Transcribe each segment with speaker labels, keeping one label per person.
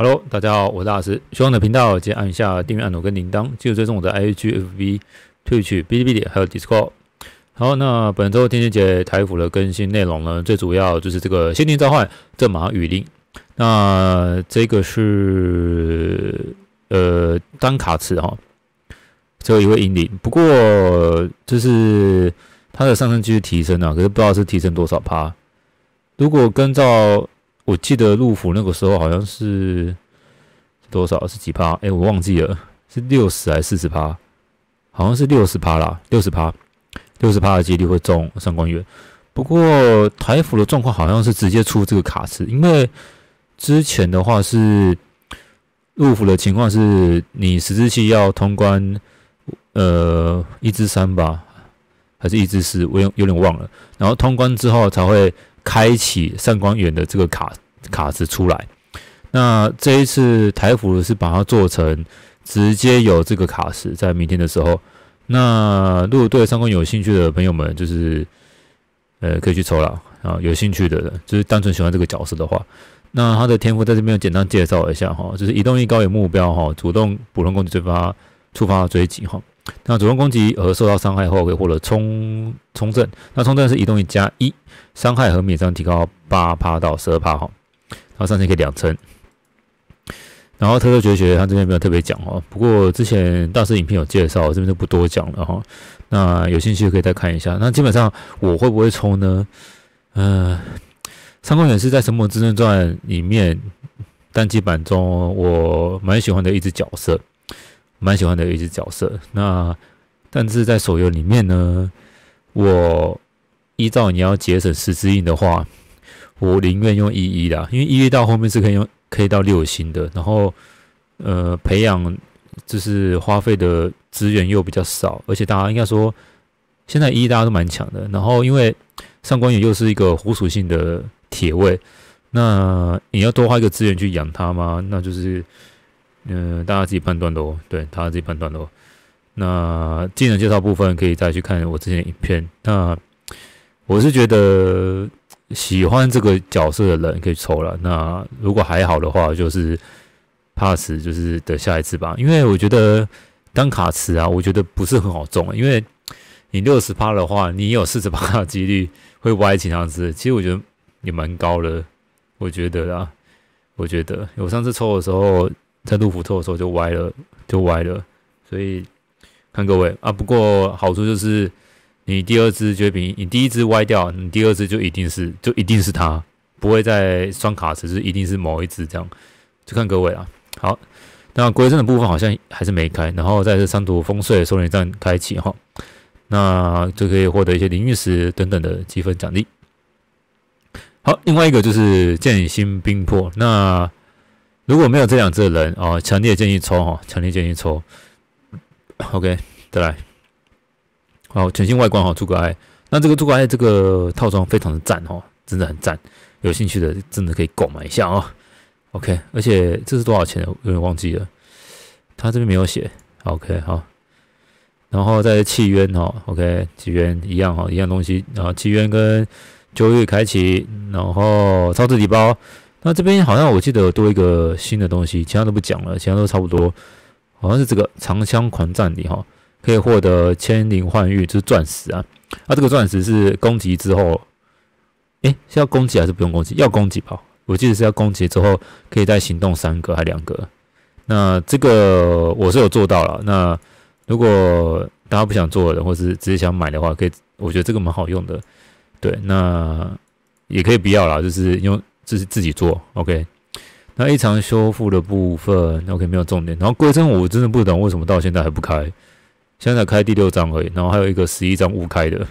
Speaker 1: Hello，大家好，我是大师，希望的频道记得按下订阅按钮跟铃铛，记入追踪我的 IGFB，退去哔哩哔哩还有 Discord。好，那本周天蝎节台服的更新内容呢，最主要就是这个限定召唤阵马雨林。那这个是呃单卡池哈，这一位英灵，不过就是它的上升继续提升啊，可是不知道是提升多少趴，如果跟照。我记得路府那个时候好像是多少是几趴？哎，我忘记了，是六十还是四十趴？好像是六十趴啦，六十趴，六十趴的几率会中上官月。不过台服的状况好像是直接出这个卡池，因为之前的话是入府的情况是，你十字七要通关，呃，一至三吧，还是一至四？我有有点忘了。然后通关之后才会。开启上官远的这个卡卡池出来，那这一次台服是把它做成直接有这个卡池，在明天的时候，那如果对上官有兴趣的朋友们，就是呃可以去抽了，啊。有兴趣的，就是单纯喜欢这个角色的话，那他的天赋在这边简单介绍一下哈，就是移动力高有目标哈，主动普通攻击触发触发追击哈。那主动攻击而受到伤害后，会获得冲冲阵。那冲阵是移动一加一，伤害和免伤提高八趴到十二趴哈。然后上限可以两层。然后特色绝学，他这边没有特别讲哦。不过之前大师影片有介绍，这边就不多讲了哈。那有兴趣可以再看一下。那基本上我会不会冲呢？嗯，三公远是在《神魔之刃传》里面单机版中我蛮喜欢的一只角色。蛮喜欢的一只角色。那，但是在手游里面呢，我依照你要节省十字印的话，我宁愿用一一啦，因为一一到后面是可以用，可以到六星的。然后，呃，培养就是花费的资源又比较少，而且大家应该说现在一大家都蛮强的。然后，因为上官羽又是一个火属性的铁卫，那你要多花一个资源去养他吗？那就是。嗯，大家自己判断喽。对大家自己判断喽。那技能介绍部分可以再去看我之前的影片。那我是觉得喜欢这个角色的人可以抽了。那如果还好的话，就是 pass，就是等下一次吧。因为我觉得单卡池啊，我觉得不是很好中，因为你六十趴的话，你有四十八的几率会歪起那样子。其实我觉得也蛮高的，我觉得啦，我觉得我上次抽的时候。在路福特的时候就歪了，就歪了，所以看各位啊。不过好处就是，你第二只绝品，你第一只歪掉，你第二只就一定是，就一定是它，不会再双卡池，是一定是某一只这样。就看各位啊。好，那归正的部分好像还是没开，然后在这三毒风水收银站开启哈，那就可以获得一些灵玉石等等的积分奖励。好，另外一个就是剑心冰魄那。如果没有这两只人啊，强烈建议抽哈，强烈建议抽。OK，再来，好全新外观哈诸葛爱。那这个诸葛爱这个套装非常的赞哦，真的很赞，有兴趣的真的可以购买一下哦。OK，而且这是多少钱？有点忘记了，他这边没有写。OK，好，然后再契约哈，OK 契约一样哈，一样东西，然后契约跟九月开启，然后超值礼包。那这边好像我记得多一个新的东西，其他都不讲了，其他都差不多。好像是这个长枪狂战里哈，可以获得千灵幻玉，就是钻石啊。啊，这个钻石是攻击之后，诶，是要攻击还是不用攻击？要攻击吧。我记得是要攻击之后，可以再行动三个还两个。那这个我是有做到了。那如果大家不想做的，或是只是想买的话，可以，我觉得这个蛮好用的。对，那也可以不要了，就是用。自己自己做，OK。那异常修复的部分，OK，没有重点。然后鬼镇我真的不懂，为什么到现在还不开？现在开第六章而已。然后还有一个十一章误开的。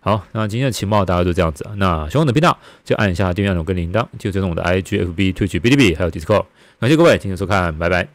Speaker 1: 好，那今天的情报大概就这样子。那喜欢的频道就按一下订阅钮跟铃铛，就追踪我的 IG、FB、Twitch、Bilibili 还有 Discord。感谢各位今天收看，拜拜。